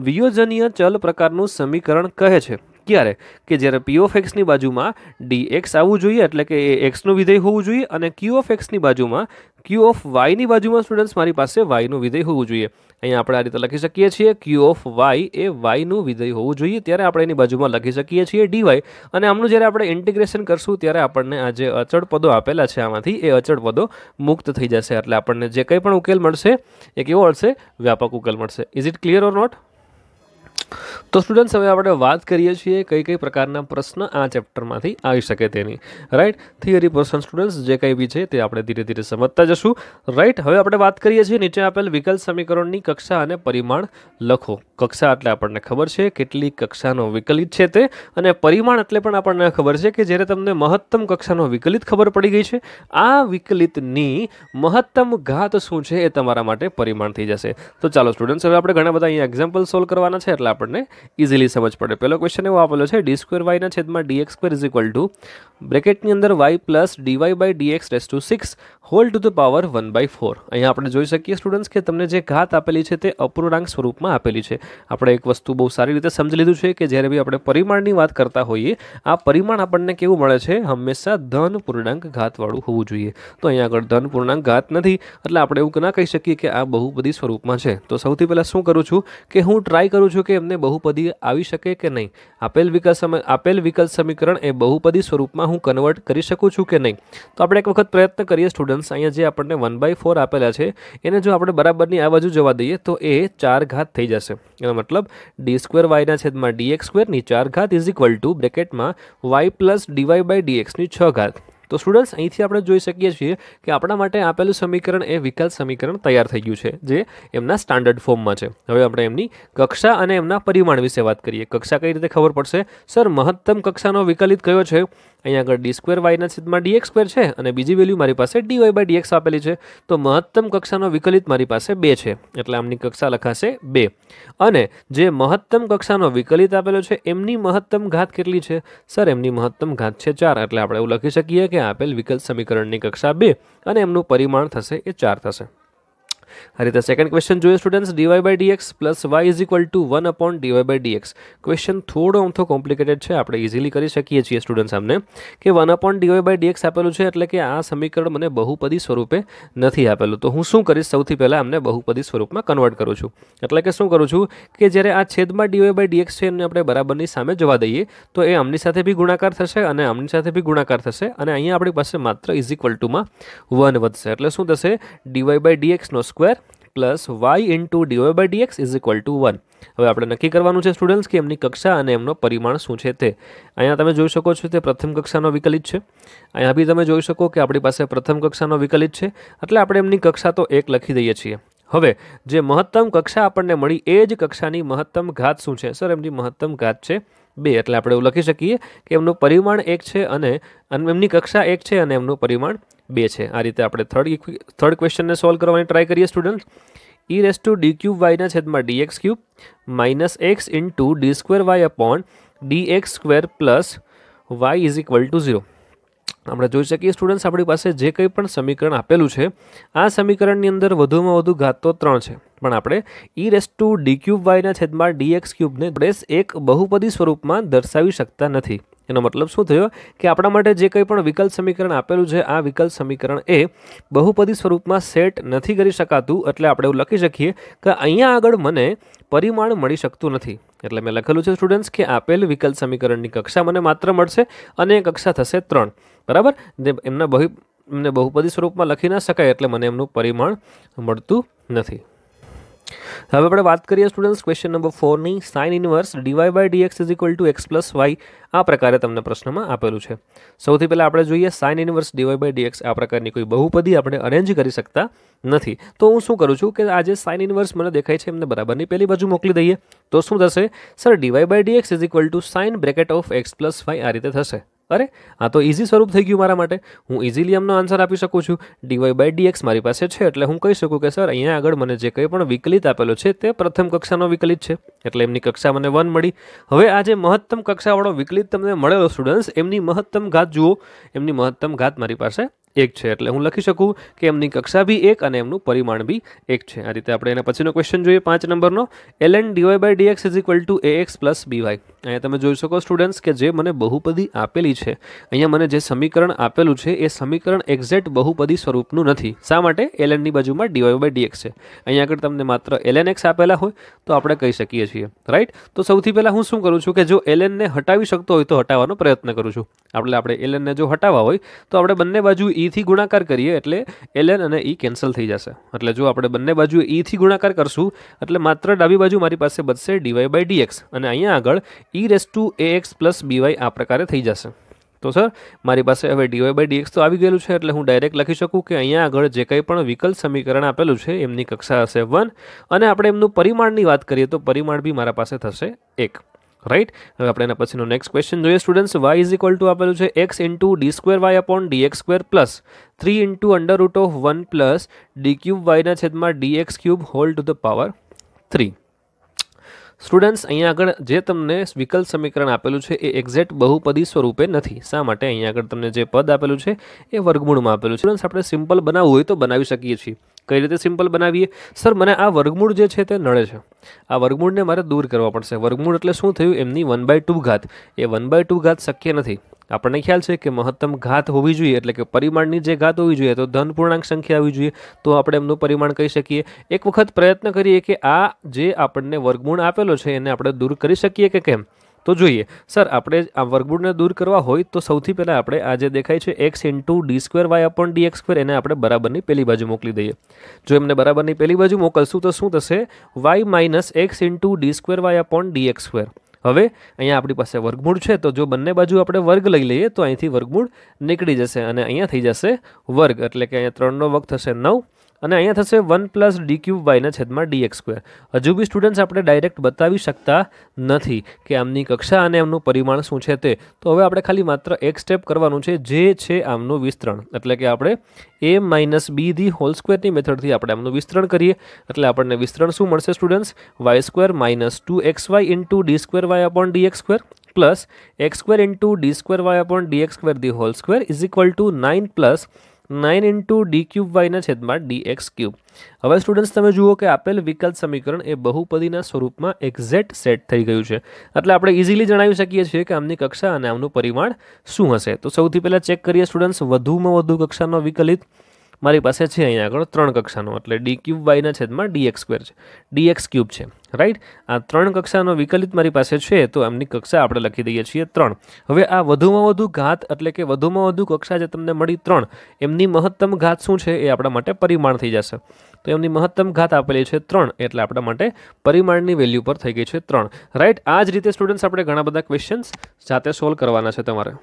વિયોજનીય ચલ પ્રકારનું સમીકરણ કહે છે ત્યારે કે જરે p(x) ની बाजूમાં dx આવવું જોઈએ એટલે કે x નું વિધેય હોવું જોઈએ અને q(x) ની बाजूમાં q(y) ની बाजूમાં સ્ટુડન્ટ્સ મારી પાસે y નું વિધેય હોવું જોઈએ અહીં આપણે આ રીતે લખી સકીએ છીએ q(y) એ y નું વિધેય હોવું જોઈએ ત્યારે આપણે એની बाजूમાં લખી સકીએ છીએ dy અને આમનું જ્યારે આપણે ઇન્ટિગ્રેશન કરશું ત્યારે આપણને આ જે અચળ પદો આપેલા છે આમાંથી એ અચળ પદો મુક્ત થઈ જશે એટલે આપણે જે કંઈ પણ ઉકેલ મળશે એક એવો આવશે વ્યાપક ઉકેલ મળશે is it clear or not તો સ્ટુડન્ટ્સ હવે આપણે વાત કરીએ છીએ કે કઈ કઈ પ્રકારના પ્રશ્ન આ ચેપ્ટરમાંથી આવી શકે તેની રાઈટ થિયરી પરસન સ્ટુડન્ટ્સ જે કઈ બી છે તે આપણે ધીમે ધીમે સમજતા જશું રાઈટ હવે આપણે વાત કરીએ છીએ નીચે આપેલ વિકલ સમીકરણની કક્ષા અને પરિમાણ લખો કક્ષા એટલે આપણને ખબર છે કેટલી કક્ષાનો વિકલિત છે તે અને પરિમાણ એટલે પણ આપણને ખબર છે કે જ્યારે તમને મહત્તમ કક્ષાનો વિકલિત ખબર પડી ગઈ છે આ વિકલિતની મહત્તમ ઘાત સૂચે એ તમારા માટે પરિમાણ થઈ જશે તો ચાલો સ્ટુડન્ટ્સ હવે આપણે ઘણા બધા અહીં એક્ઝામ્પલ સોલ્વ કરવાના છે એટલે આપણે ઇઝીલી સમજ પડે પહેલો ક્વેશ્ચન એવો આપેલો છે ડી સ્ક્વેર વાયના છેદમાં D X square is equal to બ્રેકેટની અંદર Y plus D Y by D X raise to six whole to the power 1/4 અહીં આપણે જોઈ સકીએ સ્ટુડન્ટ્સ કે તમને જે ઘાત આપેલી છે તે અપૂર્ણાંક સ્વરૂપમાં આપેલી છે આપણે એક વસ્તુ બહુ સારી રીતે સમજી લીધું છે કે જ્યારે ભી આપણે પરિમાણની વાત કરતા હોઈએ આ પરિમાણ આપણને કેવું મળે છે હંમેશા ધન પૂર્ણાંક ઘાત વાળું હોવું જોઈએ તો અહીં આગળ ધન પૂર્ણાંક ઘાત નથી એટલે આપણે એવું કના કહી સકીએ કે આ બહુપદી સ્વરૂપમાં છે તો સૌથી પહેલા શું કરું છું કે હું ટ્રાય કરું છું કે અમને બહુપદી આવી શકે કે નહીં આપેલ વિકલ સમ આપેલ વિકલ સમીકરણ એ બહુપદી સ્વરૂપમાં હું કન્વર્ટ કરી શકું છું કે નહીં તો આપણે એક વખત પ્રયત્ન કરીએ સાઈએ જે આપણે 1/4 આપેલ છે એને જો આપણે બરાબરની આ બાજુ જવા દઈએ તો એ 4 ઘાત થઈ જશે એટલે મતલબ d^2y/dx^2 ની 4 ઘાત = (y+dy/dx) ની 6 ઘાત તો સ્ટુડન્ટ્સ અહીંથી આપણે જોઈ સકીએ છીએ કે આપણા માટે આપેલું સમીકરણ એ વિકલ સમીકરણ તૈયાર થઈ ગયું છે જે એમના સ્ટાન્ડર્ડ ફોર્મમાં છે હવે આપણે એમની કક્ષા અને એમના પરિમાણ વિશે વાત કરીએ કક્ષા કઈ રીતે ખબર પડશે સર મહત્તમ કક્ષાનો વિકલિત કયો છે અહીંયા આગળ ડી સ્ક્વેર વાયના છેદમાં ડીએક્સ સ્ક્વેર છે અને બીજી વેલ્યુ મારી પાસે ડી વાય બાય ડીએક્સ આપેલી છે તો મહત્તમ કક્ષાનો વિકલિત મારી પાસે બે છે એટલે આમની કક્ષા લખાશે બે અને જે મહત્તમ કક્ષાનો વિકલિત આપેલો છે એમની મહત્તમ ઘાત કેટલી છે સર એમની મહત્તમ ઘાત છે ચાર એટલે આપણે એવું લખી શકીએ કે આપેલ વિકલ્પ સમીકરણની કક્ષા બે અને એમનું પરિમાણ થશે એ ચાર થશે હરે ધ સેકન્ડ ક્વેશ્ચન જોય students dy/dx + y = 1/dy/dx question થોડો થો કોમ્પ્લીકેટેડ છે આપણે ઈઝીલી કરી સકીએ છીએ સ્ટુડન્ટ્સ આપણે કે 1/dy/dx આપેલું છે એટલે કે આ સમીકરણ મને બહુપદી સ્વરૂપે નથી આપેલું તો હું શું કરી સૌથી પહેલા આપણે બહુપદી સ્વરૂપમાં કન્વર્ટ કરું છું એટલે કે શું કરું છું કે જરે આ છેદમાં dy/dx છે ને આપણે બરાબરની સામે જવા દઈએ તો એ આમની સાથે ભી ગુણાકાર થશે અને આમની સાથે ભી ગુણાકાર થશે અને અહીંયા આપણી પાસે માત્ર = માં 1 વધશે એટલે શું થશે dy/dx નો સ્ક્વેર +y * dy / dx = 1 હવે આપણે નક્કી કરવાનું છે સ્ટુડન્ટ્સ કે એમની કક્ષા અને એમનો પરિમાણ શું છે તે અહીંયા તમે જોઈ શકો છો કે પ્રથમ કક્ષાનો વિકલિત છે અહીંયા બી તમે જોઈ શકો કે આપણી પાસે પ્રથમ કક્ષાનો વિકલિત છે એટલે આપણે એમની કક્ષા તો 1 લખી દઈએ છીએ હવે જે મહત્તમ કક્ષા આપણને મળી એ જ કક્ષાની મહત્તમ घात શું છે સર એમની મહત્તમ घात છે b એટલે આપણે એવું લખી સકીએ કે એમનો પરિમાણ 1 છે અને એમની કક્ષા 1 છે અને એમનો પરિમાણ 2 છે આ રીતે આપણે થર્ડ થર્ડ ક્વેશ્ચન ને સોલ્વ કરવાની ટ્રાય કરીએ students e^to d^3y / dx^3 - x * d^2y / dx^2 + y = 0 આપણે જોઈ શકીએ સ્ટુડન્ટ્સ આપણી પાસે જે કંઈ પણ સમીકરણ આપેલું છે આ સમીકરણની અંદર વધુમાં વધુ ઘાત તો ત્રણ છે પણ આપણે E raise to D cube વાયના છેદમાં ડીએક્સ ક્યુબને આપણે એક બહુપદી સ્વરૂપમાં દર્શાવી શકતા નથી એનો મતલબ શું થયો કે આપણા માટે જે કંઈ પણ વિકલ્પ સમીકરણ આપેલું છે આ વિકલ્પ સમીકરણ એ બહુપદી સ્વરૂપમાં સેટ નથી કરી શકાતું એટલે આપણે એવું લખી શકીએ કે અહીંયા આગળ મને પરિમાણ મળી શકતું નથી એટલે મેં લખેલું છે સ્ટુડન્ટ્સ કે આપેલ વિકલ્પ સમીકરણની કક્ષા મને માત્ર મળશે અને એ કક્ષા થશે ત્રણ બરાબર એમના બહુ એમને બહુપદી સ્વરૂપમાં લખી ના શકાય એટલે મને એમનું પરિમાણ મળતું નથી હવે આપણે વાત કરીએ સ્ટુડન્ટ્સ ક્વેશ્ચન નંબર 4 ની sin^-1 dy/dx = x+y આ પ્રકારે તમને પ્રશ્નમાં આપેલું છે સૌથી પહેલા આપણે જોઈએ sin^-1 dy/dx આ પ્રકારની કોઈ બહુપદી આપણે અરેન્જ કરી શકતા નથી તો હું શું કરું છું કે આ જે sin^-1 મને દેખાય છે એમને બરાબરની પહેલી બાજુ મોકલી દઈએ તો શું થશે સર dy/dx = sin(x+y) આ રીતે થશે અરે આ તો ઇઝી સ્વરૂપ થઈ ગયું મારા માટે હું ઇઝીલી એમનો આન્સર આપી શકું છું ડીવાય બાય ડીએક્સ મારી પાસે છે એટલે હું કહી શકું કે સર અહીંયા આગળ મને જે કંઈ પણ વિકલિત આપેલો છે તે પ્રથમ કક્ષાનો વિકલિત છે એટલે એમની કક્ષા મને વન મળી હવે આજે મહત્તમ કક્ષાવાળો વિકલિત તમને મળેલો સ્ટુડન્ટ્સ એમની મહત્તમ ઘાત જુઓ એમની મહત્તમ ઘાત મારી પાસે 1 છે એટલે હું લખી શકું કે એમની કક્ષા ભી 1 અને એમનું પરિમાણ ભી 1 છે આ રીતે આપણે એના પછીનો ક્વેશ્ચન જોઈએ 5 નંબરનો ln dy/dx = ax + by અહિયાં તમે જોઈ શકો સ્ટુડન્ટ્સ કે જે મને બહુપદી આપેલી છે અહિયાં મને જે સમીકરણ આપેલું છે એ સમીકરણ એક્ઝેક્ટ બહુપદી સ્વરૂપનું નથી શા માટે ln ની बाजूમાં dy/dx છે અહિયાં જો તમે માત્ર ln x આપેલા હોય તો આપણે કહી સકીએ છીએ રાઈટ તો સૌથી પહેલા હું શું કરું છું કે જો ln ને હટાવી શકતો હોય તો હટાવવાનો પ્રયત્ન કરું છું આપણે ln ને જો હટાવવા હોય તો આપણે બંને બાજુ e થી ગુણાકાર કરીએ એટલે ln અને e કેન્સલ થઈ જશે એટલે જો આપણે બંને બાજુ e થી ગુણાકાર કરશું એટલે માત્ર ડાબી બાજુ મારી પાસે બ ツે dy/dx અને અહીંયા આગળ e^ax + by આ प्रकारे થઈ જશે તો સર મારી પાસે હવે dy/dx તો આવી ગયેલું છે એટલે હું ડાયરેક્ટ લખી શકું કે અહીંયા આગળ જે કંઈ પણ વિકલ સમીકરણ આપેલું છે એમની કક્ષા હશે 1 અને આપણે એમનું પરિમાણની વાત કરીએ તો પરિમાણ ભી મારા પાસે થશે 1 राइट આપણે આપણે પછીનો નેક્સ્ટ ક્વેશ્ચન જોઈએ સ્ટુડન્ટ્સ y = આપેલું છે x * d^2y / dx^2 + 3 * √1 + d^3y / dx^3 whole to the power 3 students અહીંયા આગળ જે તમે વિકલ સમીકરણ આપેલું છે એ એક્ઝેક્ટ બહુપદી સ્વરૂપે નથી સા માટે અહીંયા આગળ તમને જે પદ આપેલું છે એ વર્ગમૂળમાં આપેલું છે સ્ટુડન્ટ્સ આપણે સિમ્પલ બનાવવું હોય તો બનાવી સકીએ છીએ કઈ રીતે સિમ્પલ બનાવીએ સર મને આ વર્ગમૂળ જે છે તે નડે છે આ વર્ગમૂળને મારે દૂર કરવા પડશે વર્ગમૂળ એટલે શું થયું એમની વન બાય ટુ ઘાત એ વન બાય ટુ ઘાત શક્ય નથી આપણને ખ્યાલ છે કે મહત્તમ ઘાત હોવી જોઈએ એટલે કે પરિમાણની જે ઘાત હોવી જોઈએ તો ધન પૂર્ણાંક સંખ્યા હોવી જોઈએ તો આપણે એમનું પરિમાણ કહી શકીએ એક વખત પ્રયત્ન કરીએ કે આ જે આપણને વર્ગમૂળ આપેલો છે એને આપણે દૂર કરી શકીએ કે કેમ તો જોઈએ સર આપણે આ વર્ગમૂળને દૂર કરવા હોય તો સૌથી પહેલા આપણે આ જે દેખાય છે x * d^2y / dx^2 એને આપણે બરાબરની પહેલી બાજુ મોકલી દઈએ જો એમને બરાબરની પહેલી બાજુ મોકલશું તો શું થશે y - x * d^2y / dx^2 હવે અહીંયા આપણી પાસે વર્ગમૂળ છે તો જો બંને બાજુ આપણે વર્ગ લઈ લઈએ તો અહીંથી વર્ગમૂળ નીકળી જશે અને અહીંયા થઈ જશે વર્ગ એટલે કે અહીંયા 3 નો વર્ગ થશે 9 અને અહીંયા થશે 1 + d^3y / dx^2 અજુબી સ્ટુડન્ટ્સ આપણે ડાયરેક્ટ બતાવી શકતા નથી કે આમની કક્ષા અને એમનું પરિમાણ શું છેતે તો હવે આપણે ખાલી માત્ર એક સ્ટેપ કરવાનું છે જે છે આમનું વિસ્તરણ એટલે કે આપણે a - b ની હોલ સ્ક્વેર ની મેથડ થી આપણે આમનું વિસ્તરણ કરીએ એટલે આપણને વિસ્તરણ શું મળશે students y^2 - 2xy * d^2y / dx^2 + x^2 * d^2y / dx^2 ની હોલ સ્ક્વેર = 9 + 9 * d^3y / dx^3 હવે સ્ટુડન્ટ્સ તમે જુઓ કે આપેલ વિકલન સમીકરણ એ બહુપદીના સ્વરૂપમાં x^3 સેટ થઈ ગયું છે એટલે આપણે ઈઝીલી જણાવી શકીએ છીએ કે આમને કક્ષા અને આનું પરિમાણ શું હશે તો સૌથી પહેલા ચેક કરીએ સ્ટુડન્ટ્સ વધુમાં વધુ કક્ષાનો વિકલિત મારી પાસે છે અહીં આગળ ત્રણ કક્ષાનો એટલે d^3y / dx^2 છે dx^3 છે રાઈટ આ ત્રણ કક્ષાનો વિકલિત મારી પાસે છે તો એમની કક્ષા આપણે લખી દઈએ છીએ ત્રણ હવે આ વધુમાં વધુ ઘાત એટલે કે વધુમાં વધુ કક્ષા જે તમને મળી 3 એમની મહત્તમ ઘાત શું છે એ આપણા માટે પરિમાણ થઈ જશે તો એમની મહત્તમ ઘાત આપેલી છે 3 એટલે આપણા માટે પરિમાણની વેલ્યુ પર થઈ ગઈ છે 3 રાઈટ આ જ રીતે સ્ટુડન્ટ્સ આપણે ઘણા બધા ક્વેશ્ચન્સ જાતે સોલ્વ કરવાના છે તમારે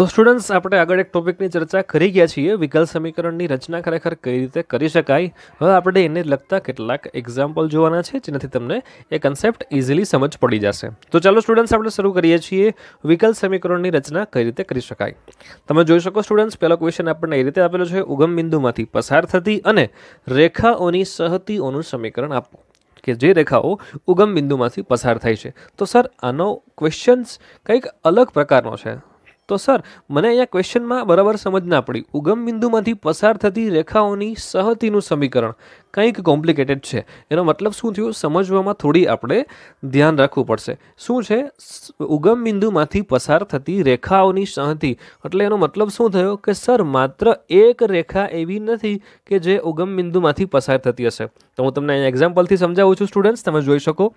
તો સ્ટુડન્ટ્સ આપણે આગળ એક ટોપિકની ચર્ચા કરી ગયા છીએ વિકલ સમીકરણની રચના ખરેખર કઈ રીતે કરી શકાય હવે આપણે એને લગતા કેટલાક એક્ઝામ્પલ જોવાના છે જેનાથી તમને એ કન્સેપ્ટ ઇઝીલી સમજ પડી જશે તો ચાલો સ્ટુડન્ટ્સ આપણે શરૂ કરીએ છીએ વિકલ સમીકરણની રચના કઈ રીતે કરી શકાય તમે જોઈ શકો સ્ટુડન્ટ્સ પહેલો ક્વેશ્ચન આપણને એ રીતે આપેલો છે ઉગમ બિંદુમાંથી પસાર થતી અને રેખાઓની સહતીઓનું સમીકરણ આપવું કે જે રેખાઓ ઉગમ બિંદુમાંથી પસાર થાય છે તો સર આનો ક્વેશ્ચન્સ કંઈક અલગ પ્રકારનો છે તો સર મને અહીંયા ક્વેશ્ચનમાં બરાબર સમજ ના પડી ઉગમ બિંદુમાંથી પસાર થતી રેખાઓની સહતીનું સમીકરણ કઈક કોમ્પ્લીકેટેડ છે એનો મતલબ શું થયો સમજવામાં થોડી આપણે ધ્યાન રાખવું પડશે શું છે ઉગમબિંદુમાંથી પસાર થતી રેખાઓની સહતી એટલે એનો મતલબ શું થયો કે સર માત્ર એક રેખા એવી નથી કે જે ઉગમબિંદુમાંથી પસાર થતી હોય છે તો હું તમને અહીંયા એક્ઝામ્પલ થી સમજાવું છું સ્ટુડન્ટ્સ તમે જોઈ શકો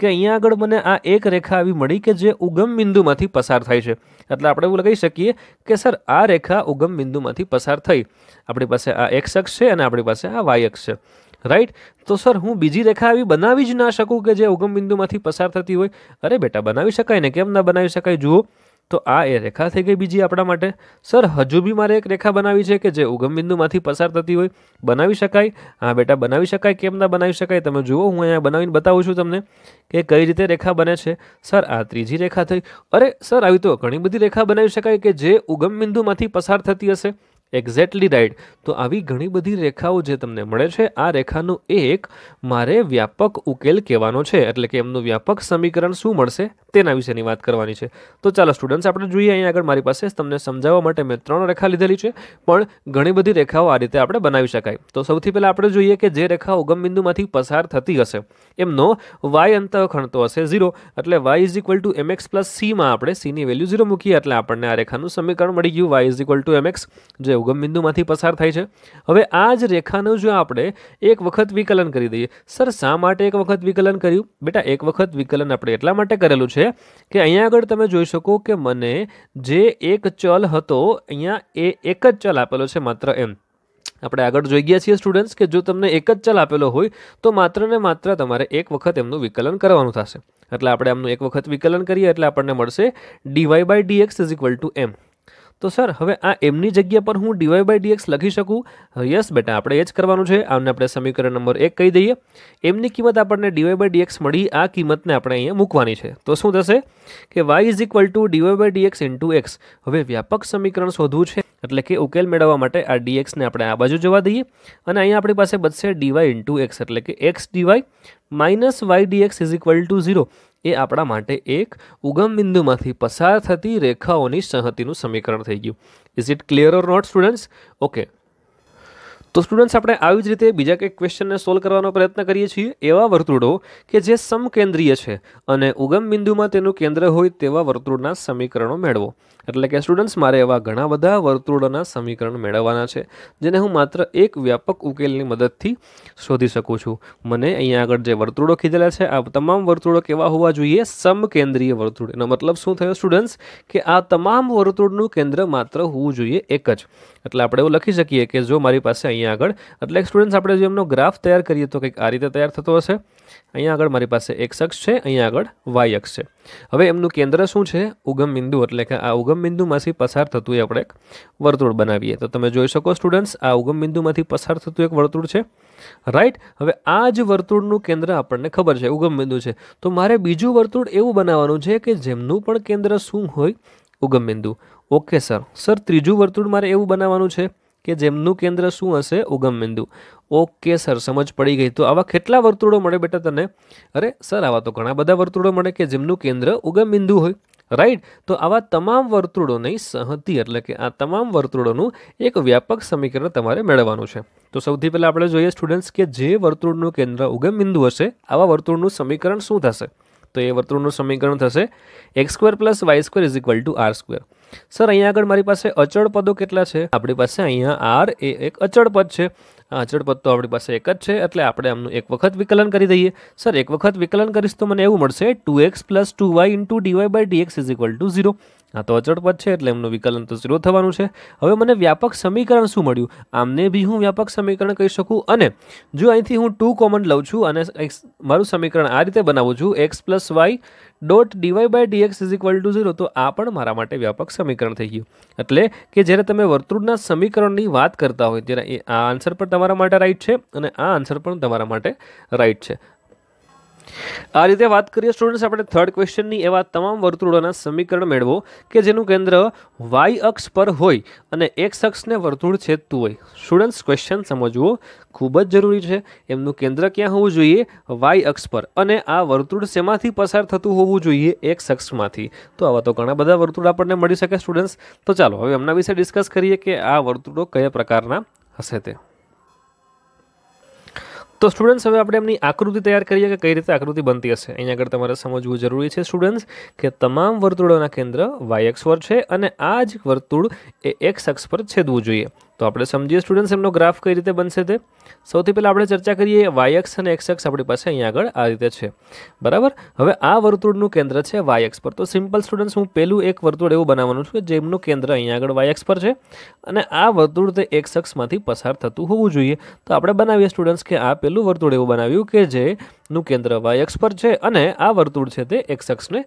કે અહીંયા આગળ મને આ એક રેખા આવી મળી કે જે ઉગમબિંદુમાંથી પસાર થઈ છે એટલે આપણે એવું લગાવી સકીએ કે સર આ રેખા ઉગમબિંદુમાંથી પસાર થઈ આપણી પાસે આ x અક્ષ છે અને આપણી પાસે આ y અક્ષ છે રાઈટ તો સર હું બીજી રેખા આવી બનાવી જ ના શકું કે જે ઉગમબિંદુમાંથી પસાર થતી હોય અરે બેટા બનાવી શકાય ને કેમ ન બનાવી શકાય જુઓ તો આ એ રેખા થઈ ગઈ બીજી આપડા માટે સર હજુ બી મારી એક રેખા બનાવી છે કે જે ઉગમબિંદુમાંથી પસાર થતી હોય બનાવી શકાય આ બેટા બનાવી શકાય કેમ ન બનાવી શકાય તમે જુઓ હું અહીંયા બનાવીને બતાવું છું તમને કે કઈ રીતે રેખા બને છે સર આ ત્રીજી રેખા થઈ અરે સર આવી તો ઘણી બધી રેખા બનાવી શકાય કે જે ઉગમબિંદુમાંથી પસાર થતી હશે એક્ઝેક્ટલી રાઈટ તો આવી ઘણી બધી રેખાઓ જે તમને મળે છે આ રેખાનું એક મારે વ્યાપક ઉકેલ કહેવાનો છે એટલે કે એમનું વ્યાપક સમીકરણ શું મળશે તેના વિશેની વાત કરવાની છે તો ચાલો સ્ટુડન્ટ્સ આપણે જોઈએ અહીં આગળ મારી પાસે તમને સમજાવવા માટે મે ત્રણ રેખા લીધેલી છે પણ ઘણી બધી રેખાઓ આ રીતે આપણે બનાવી શકાય તો સૌથી પહેલા આપણે જોઈએ કે જે રેખા ઉગમબિંદુમાંથી પસાર થતી હોય છે એમનો y અંતઃખંડ તો હશે 0 એટલે y = mx + c માં આપણે c ની વેલ્યુ 0 મૂકીએ એટલે આપણને આ રેખાનું સમીકરણ મળી ગયું y = mx જે ઉગમ બિંદુમાંથી પસાર થાય છે હવે આ જ રેખાનું જો આપણે એક વખત વિકલન કરી દઈએ સર શા માટે એક વખત વિકલન કર્યું બેટા એક વખત વિકલન આપણે એટલા માટે કરેલું છે કે અહીંયા આગળ તમે જોઈ શકો કે મને જે એક ચલ હતો અહીંયા એ એક જ ચલ આપેલો છે માત્ર એમ આપણે આગળ જોઈ ગયા છીએ સ્ટુડન્ટ્સ કે જો તમને એક જ ચલ આપેલો હોય તો માત્ર ને માત્ર તમારે એક વખત એમનું વિકલન કરવાનું થશે એટલે આપણે એમનું એક વખત વિકલન કરીએ એટલે આપણને મળશે D Y by D X is equal to એમ તો સર હવે આ m ની જગ્યા પર હું dy/dx લખી શકું યસ બેટા આપણે એ જ કરવાનું છે આમને આપણે સમીકરણ નંબર 1 કહી દઈએ m ની કિંમત આપણે dy/dx મળી આ કિંમતને આપણે અહીંયા મૂકવાની છે તો શું થશે કે y = dy/dx * x હવે વ્યાપક સમીકરણ શોધવું છે એટલે કે ઉકેલ મેળવવા માટે આ dx ને આપણે આ બાજુ જવા દઈએ અને અહીંયા આપણી પાસે બצશે dy * x એટલે કે x dy - y dx = 0 એ આપણા માટે એક ઉગમ બિંદુમાંથી પસાર થતી રેખાઓની સંહતિનું સમીકરણ થઈ ગયું is it clear or not students okay તો સ્ટુડન્ટ્સ આપણે આવી જ રીતે બીજા કંઈક ક્વેશ્ચનને સોલ્વ કરવાનો પ્રયત્ન કરીએ છીએ એવા વર્તુળો કે જે સમકેન્દ્રીય છે અને ઉગમ બિંદુમાં તેનું કેન્દ્ર હોય તેવા વર્તુળના સમીકરણો મેળવો એટલે કે સ્ટુડન્ટ્સ મારે એવા ઘણા બધા વર્તુળોના સમીકરણ મેળવવાના છે જેને હું માત્ર એક વ્યાપક ઉકેલની મદદથી શોધી શકું છું મને અહીંયા આગળ જે વર્તુળો કીધેલા છે આ તમામ વર્તુળો કેવા હોવા જોઈએ સમકેન્દ્રીય વર્તુળ એનો મતલબ શું થયો સ્ટુડન્ટ્સ કે આ તમામ વર્તુળનું કેન્દ્ર માત્ર હોવું જોઈએ એક જ એટલે આપણે એવું લખી શકીએ કે જો મારી પાસે અહીંયા આગળ એટલે સ્ટુડન્ટ્સ આપણે જો એમનો ગ્રાફ તૈયાર કરીએ તો કંઈક આ રીતે તૈયાર થતો હશે અહીંયા આગળ મારી પાસે એક અક્ષ છે અહીંયા આગળ વાય અક્ષ છે હવે એમનું કેન્દ્ર શું છે ઉગમ બિંદુ એટલે કે આ ઉગમ બિંદુમાંથી પસાર થતું એ આપણે એક વર્તુળ બનાવીએ તો તમે જોઈ શકો સ્ટુડન્ટ્સ આ ઉગમ બિંદુમાંથી પસાર થતું એક વર્તુળ છે રાઈટ હવે આ જ વર્તુળનું કેન્દ્ર આપણને ખબર છે ઉગમ બિંદુ છે તો મારે બીજું વર્તુળ એવું બનાવવાનું છે કે જેમનું પણ કેન્દ્ર શું હોય ઉગમ બિંદુ ઓકે સર સર ત્રીજું વર્તુળ મારે એવું બનાવવાનું છે કે જેમનું કેન્દ્ર શું હશે ઉગમ બિંદુ ઓકે સર સમજ પડી ગઈ તો આવા કેટલા વર્તુળો મળે બેટા તને અરે સર આવા તો ઘણા બધા વર્તુળો મળે કે જેમનું કેન્દ્ર ઉગમ બિંદુ હોય રાઈટ તો આવા તમામ વર્તુળોની સહતી એટલે કે આ તમામ વર્તુળોનું એક વ્યાપક સમીકરણ તમારે મેળવવાનું છે તો સૌથી પહેલાં આપણે જોઈએ સ્ટુડન્ટ્સ કે જે વર્તુળનું કેન્દ્ર ઉગમ બિંદુ હશે આવા વર્તુળનું સમીકરણ શું થશે તો એ વર્તુળનું સમીકરણ થશે X square plus Y square is equal to R square sir અહીં આગળ મારી પાસે અચળ પદો કેટલા છે આપણી પાસે અહીંયા r એ એક અચળ પદ છે અચળ પદ તો આપણી પાસે એક જ છે એટલે આપણે આમનું એક વખત વિકલન કરી દઈએ સર એક વખત વિકલન કરીશ તો મને એવું મળશે 2x + 2y * dy / dx = 0 હા તો અચળ પદ છે એટલે એમનું વિકલન તો શૂન્ય થવાનું છે હવે મને વ્યાપક સમીકરણ શું મળ્યું આમને બી હું વ્યાપક સમીકરણ કરી શકું અને જો અહીંથી હું 2 કોમન લઉં છું અને મારું સમીકરણ આ રીતે બનાવું છું x + y dot D Y by D X is equal to zero તો આ પણ મારા માટે વ્યાપક સમીકરણ થઈ ગયું એટલે કે જ્યારે તમે વર્તુળના સમીકરણની વાત કરતા હોય ત્યારે એ આ આન્સર પણ તમારા માટે રાઈટ છે અને આ આન્સર પણ તમારા માટે રાઈટ છે આ રીતે વાત કરીએ સ્ટુડન્ટ્સ આપણે થર્ડ ક્વેશ્ચનની એવા તમામ વર્તુળોના સમીકરણ મેળવો કે જેનું કેન્દ્ર વાય અક્ષ પર હોય અને એક્સ અક્ષને વર્તુળ છેદતું હોય સ્ટુડન્ટ્સ ક્વેશ્ચન સમજવો ખૂબ જ જરૂરી છે એમનું કેન્દ્ર ક્યાં હોવું જોઈએ વાય અક્ષ પર અને આ વર્તુળ શેમાંથી પસાર થતું હોવું જોઈએ એક્સ અક્ષમાંથી તો આવા તો ઘણા બધા વર્તુળ આપણને મળી શકે સ્ટુડન્ટ્સ તો ચાલો હવે એમના વિશે ડિસ્કસ કરીએ કે આ વર્તુળો કયા પ્રકારના હશે તે તો સ્ટુડન્ટ્સ હવે આપણે એમની આકૃતિ તૈયાર કરીએ કે કઈ રીતે આકૃતિ બનતી હશે અહીંયા આગળ તમારે સમજવું જરૂરી છે સ્ટુડન્ટ્સ કે તમામ વર્તુળોના કેન્દ્ર વાય અક્ષ પર છે અને આ જ વર્તુળ એ એક્સ અક્ષ પર છેદવું જોઈએ તો આપણે સમજીએ સ્ટુડન્ટ્સ એમનો ગ્રાફ કઈ રીતે બનશે તે સૌથી પહેલા આપણે ચર્ચા કરીએ Y અક્ષ અને X અક્ષ આપણી પાસે અહીં આગળ આ રીતે છે બરાબર હવે આ વર્તુળનું કેન્દ્ર છે Y અક્ષ પર તો સિમ્પલ સ્ટુડન્ટ્સ હું પહેલું એક વર્તુળ એવું બનાવવાનું છું જેનું કેન્દ્ર અહીં આગળ Y અક્ષ પર છે અને આ વર્તુળ તે X અક્ષમાંથી પસાર થતું હોવું જોઈએ તો આપણે બનાવીએ સ્ટુડન્ટ્સ કે આ પહેલું વર્તુળ એવું બનાવ્યું કે જેનું કેન્દ્ર Y અક્ષ પર છે અને આ વર્તુળ છે તે X અક્ષને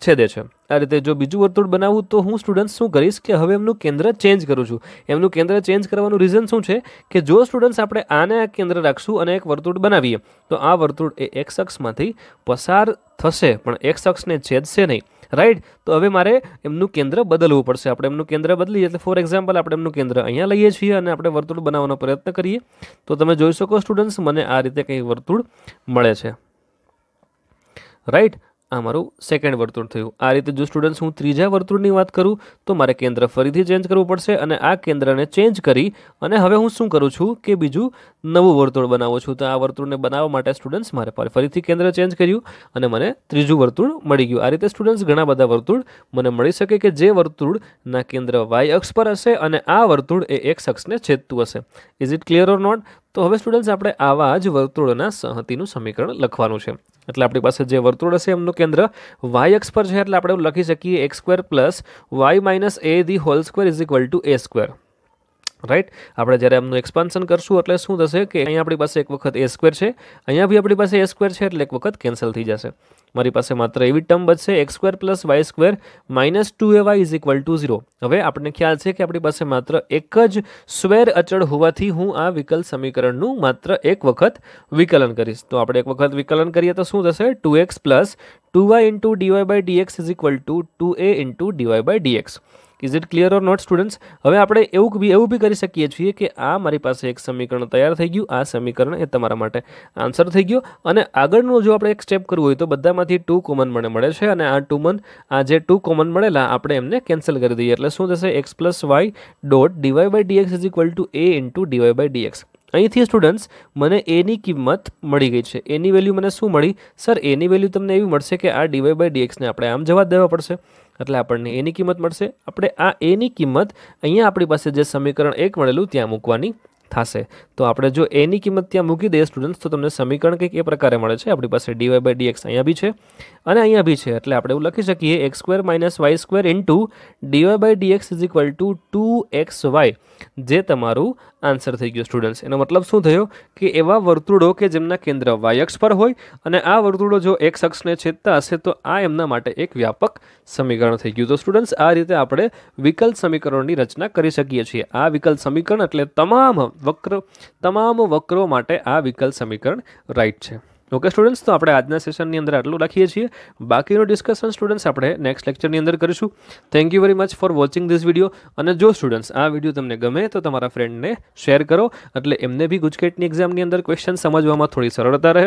છે દે છે આ રીતે જો બીજો વર્તુળ બનાવવું તો હું સ્ટુડન્ટ્સ શું ગરીશ કે હવે એનું કેન્દ્ર ચેન્જ કરું છું એમનું કેન્દ્ર ચેન્જ કરવાનો રીઝન શું છે કે જો સ્ટુડન્ટ્સ આપણે આને આ કેન્દ્ર રાખશું અને એક વર્તુળ બનાવીએ તો આ વર્તુળ એ x અક્ષમાંથી પસાર થશે પણ x અક્ષને છેદશે નહીં રાઈટ તો હવે મારે એમનું કેન્દ્ર બદલવું પડશે આપણે એમનું કેન્દ્ર બદલીએ એટલે ફોર એક્ઝામ્પલ આપણે એમનું કેન્દ્ર અહીંયા લઈએ છીએ અને આપણે વર્તુળ બનાવવાનો પ્રયત્ન કરીએ તો તમે જોઈ શકો સ્ટુડન્ટ્સ મને આ રીતે કઈ વર્તુળ મળે છે રાઈટ અમરૂ સેકન્ડ વર્તુળ થયું આ રીતે જો સ્ટુડન્ટસ હું ત્રીજા વર્તુળની વાત કરું તો મારે કેન્દ્ર ફરીથી ચેન્જ કરવું પડશે અને આ કેન્દ્રને ચેન્જ કરી અને હવે હું શું કરું છું કે બીજું નવું વર્તુળ બનાવો છું તો આ વર્તુળને બનાવવા માટે સ્ટુડન્ટસ મારે ફરીથી કેન્દ્ર ચેન્જ કર્યું અને મને ત્રીજું વર્તુળ મળી ગયું આ રીતે સ્ટુડન્ટસ ઘણા બધા વર્તુળ મને મળી શકે કે જે વર્તુળનું કેન્દ્ર y અક્ષ પર હોય અને આ વર્તુળ એ x અક્ષને છેદતું હોય છે is it clear or not તો હવે સ્ટુડન્ટ્સ આપણે આવા જ વર્તુળના સંહતિનું સમીકરણ લખવાનું છે એટલે આપણી પાસે જે વર્તુળ હશે એમનું કેન્દ્ર વાય અક્ષ પર છે એટલે આપણે લખી શકીએ X square plus Y minus A the whole square is equal to A square right आपने जर એમનો એક્સપાન્શન કરશું એટલે શું થશે કે અહીં આપણી પાસે એક વખત a² છે અહીં ભી આપણી પાસે a² છે એટલે એક વખત કેન્સલ થઈ જશે મારી પાસે માત્ર એવિ ટર્મ બચે x² + y² - 2ay = 0 હવે આપણને ખ્યાલ છે કે આપણી પાસે માત્ર એક જ સ્વેર અચળ હોયાથી હું આ વિકલ સમીકરણનું માત્ર એક વખત વિકલન કરીશ તો આપણે એક વખત વિકલન કરીએ તો શું થશે 2x + 2y * dy/dx = 2a * dy/dx is it clear or not students હવે આપણે એવું કે એવું ભી કરી સકીએ છીએ કે આ મારી પાસે એક સમીકરણ તૈયાર થઈ ગયું આ સમીકરણ એ તમારા માટે આન્સર થઈ ગયું અને આગળનો જો આપણે એક સ્ટેપ કરવું હોય તો બધામાંથી 2 કોમન મને મળે છે અને આ 2 મને આ જે 2 કોમન મળેલા આપણે એમને કેન્સલ કરી દીધા એટલે શું થશે x + y. dy / dx = a * dy / dx અહીંથી સ્ટુડન્ટ્સ મને a ની કિંમત મળી ગઈ છે a ની વેલ્યુ મને શું મળી સર a ની વેલ્યુ તમને એવી મળશે કે આ dy / dx ને આપણે આમ જવાબ દેવો પડશે એટલે આપણે a ની કિંમત મળશે આપણે આ a ની કિંમત અહીંયા આપણી પાસે જે સમીકરણ 1 મળેલું ત્યાં મૂકવાની થાશે તો આપણે જો a ની કિંમત ત્યાં મૂકી દે સ્ટુડન્ટ્સ તો તમને સમીકરણ કે કે प्रकारे મળે છે આપણી પાસે dy/dx અહીંયા ભી છે અને અહીંયા ભી છે એટલે આપણે એ લખી સકીએ x2 - y2 * dy/dx = 2xy જે તમારું આન્સર થઈ ગયું સ્ટુડન્ટ્સ એનો મતલબ શું થયો કે એવા વર્તુળો કે જેમના કેન્દ્ર y અક્ષ પર હોય અને આ વર્તુળો જો x અક્ષને છેદતા હશે તો આ એમના માટે એક વ્યાપક સમીકરણ થઈ ગયું તો સ્ટુડન્ટ્સ આ રીતે આપણે વિકલ સમીકરણની રચના કરી સકીએ છીએ આ વિકલ સમીકરણ એટલે તમામ વક્ર તમામ વક્રો માટે આ વિકલ સમીકરણ રાઈટ છે ओके स्टूडेंट्स तो आपड़े आजना सेशन ની અંદર આટલું રાખી エ છે બાકીનો ડિસ્કશન સ્ટુડન્ટ્સ આપણે નેક્સ્ટ લેક્ચર ની અંદર કરીશું thank you very much for watching this video અને જો સ્ટુડન્ટ્સ આ વિડિયો તમને ગમે તો તમારા ફ્રેન્ડને શેર કરો એટલે એમને ભી ગુજકેટ ની एग्जाम ની અંદર ક્વેશ્ચન સમજવામાં થોડી સરળતા રહે